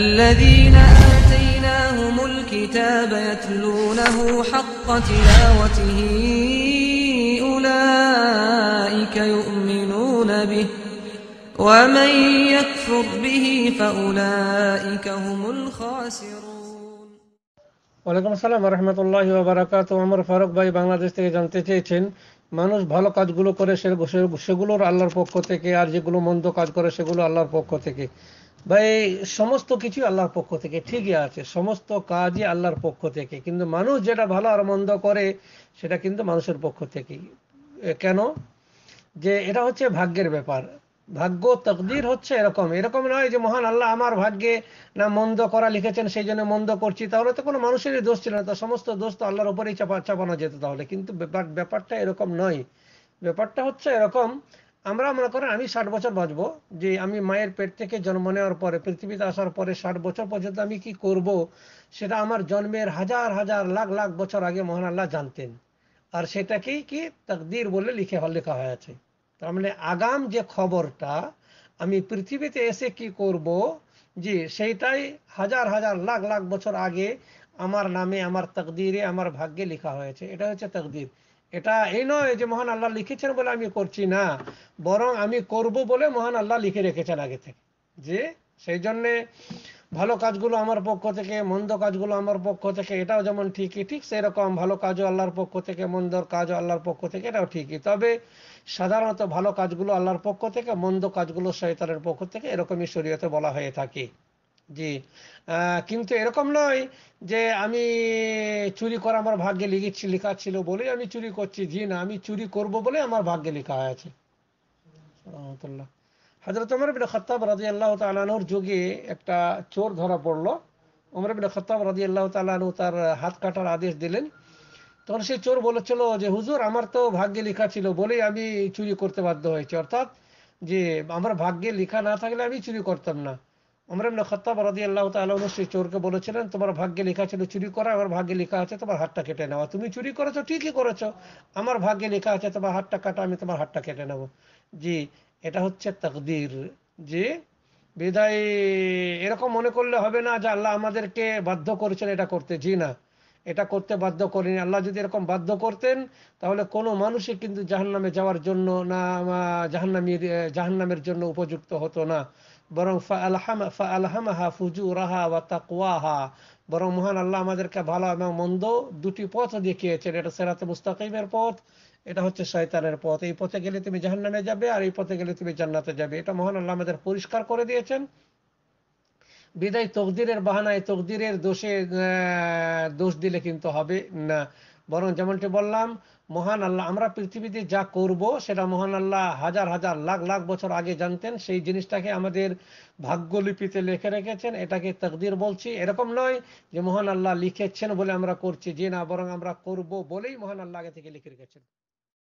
الذين آتيناهم الكتاب يتلونه حق تلاوته أولئك يؤمنون به ومن يكفر به فأولئك هم الخاسرون ওয়ালাইকুম আসসালাম রহমতুল্লাহ বারাকাত আমার ফারুক ভাই বাংলাদেশ থেকে জানতে চেয়েছেন মানুষ ভালো কাজগুলো করে সেগুলোর আল্লাহর পক্ষ থেকে আর যেগুলো মন্দ কাজ করে সেগুলো আল্লাহর পক্ষ থেকে ভাই সমস্ত কিছু আল্লাহর পক্ষ থেকে ঠিকই আছে সমস্ত কাজই আল্লাহর পক্ষ থেকে কিন্তু মানুষ যেটা ভালো আর মন্দ করে সেটা কিন্তু মানুষের পক্ষ থেকেই কেন যে এটা হচ্ছে ভাগ্যের ব্যাপার ভাগ্য তকদির হচ্ছে এরকম এরকম নয় যে মহান আল্লাহ আমার ভাগ্যে না মন্দ করা লিখেছেন সেই জন্য মন্দ করছি তাহলে তো কোনো মানুষেরই দোষ ছিল না তো সমস্ত দোষ তো আল্লাহর উপরেই চাপা চাপানো যেত তাহলে কিন্তু ব্যাপারটা এরকম নয় ব্যাপারটা হচ্ছে এরকম আমরা মনে করেন আমি ষাট বছর বাঁচব যে আমি মায়ের পেট থেকে জন্ম নেওয়ার পরে পৃথিবীতে আসার পরে ষাট বছর পর্যন্ত আমি কি করব সেটা আমার জন্মের হাজার হাজার লাখ লাখ বছর আগে মহান আল্লাহ জানতেন আর সেটাকেই কি তাকদির বলে লিখে লেখা হয়ে আছে তার মানে আগাম যে খবরটা আমি পৃথিবীতে এসে কি করব যে সেইটাই হাজার হাজার লাখ লাখ বছর আগে আমার নামে আমার তকদিরে আমার ভাগ্যে লেখা হয়েছে এটা হচ্ছে তকদির এটা এই নয় যে মহান আল্লাহ লিখেছেন বলে আমি করছি না বরং আমি করব বলে মহান আল্লাহ লিখে রেখেছেন আগে থেকে যে সেই জন্যে ভালো কাজগুলো আমার পক্ষ থেকে মন্দ কাজগুলো আমার পক্ষ থেকে এটাও যেমন ঠিকই ঠিক সেরকম ভালো কাজও আল্লাহর পক্ষ থেকে মন্দর কাজও আল্লাহর পক্ষ থেকে এটাও ঠিকই তবে সাধারণত ভালো কাজগুলো আল্লাহর পক্ষ থেকে মন্দ কাজগুলো শয়তানের পক্ষ থেকে এরকমই শরীয়তে বলা হয়ে থাকে জি কিন্তু এরকম নয় যে আমি চুরি করা আমার ভাগ্যে লিখেছি লেখা ছিল বলেই আমি চুরি করছি জি না আমি চুরি করব বলে আমার ভাগ্যে লেখা আছে রহমতুল্লাহ হজরত উমর বিন খত্তাব রাজি আল্লাহ তালানোর যুগে একটা চোর ধরা পড়ল উমর বিন খত্তাব রাজি আল্লাহ তালানু তার হাত কাটার আদেশ দিলেন তখন সেই চোর বলেছিল যে হুজুর আমার তো ভাগ্যে লেখা ছিল বলেই আমি চুরি করতে বাধ্য হয়েছি অর্থাৎ যে আমার ভাগ্যে লেখা না থাকলে আমি চুরি করতাম না খত্তাব রাজি আল্লাহ তালন সেই চোরকে বলেছিলেন তোমার ভাগ্যে লেখা ছিল চুরি করা আমার ভাগ্যে লেখা আছে তোমার হাতটা কেটে নেওয়া তুমি চুরি করেছো ঠিকই করেছো আমার ভাগ্যে লেখা আছে তোমার হাতটা কাটা আমি তোমার হাতটা কেটে জি এটা হচ্ছে তকদির যে বিদায় এরকম মনে করলে হবে না যে আল্লাহ আমাদেরকে বাধ্য করেছেন এটা করতে জি না এটা করতে বাধ্য করেনি আল্লাহ যদি এরকম বাধ্য করতেন তাহলে কোনো মানুষই কিন্তু জাহান্নামে যাওয়ার জন্য না জাহান্নামীর জাহান্নামের জন্য উপযুক্ত হতো না বরং বা তাকুয়াহা বরং মহান আল্লাহ আমাদেরকে ভালো এবং মন্দ দুটি পথ দেখিয়েছেন এটা সেরাতে মুস্তাকিমের পথ এটা হচ্ছে শয়তানের পথ এই পথে গেলে তুমি জাহান্নামে যাবে আর এই পথে গেলে তুমি জান্নাতে যাবে এটা মহান আল্লাহ আমাদের পরিষ্কার করে দিয়েছেন বিদায় তকদিরের বাহানায় তকদিরের দোষে দোষ দিলে কিন্তু হবে না বরং যেমনটি বললাম মহান আল্লাহ আমরা পৃথিবীতে যা করব সেটা মহান আল্লাহ হাজার হাজার লাখ লাখ বছর আগে জানতেন সেই জিনিসটাকে আমাদের ভাগ্যলিপিতে লিখে রেখেছেন এটাকে তকদির বলছি এরকম নয় যে মহান আল্লাহ লিখেছেন বলে আমরা করছি যে না বরং আমরা করব বলেই মহান আল্লাহ আগে থেকে লিখে রেখেছেন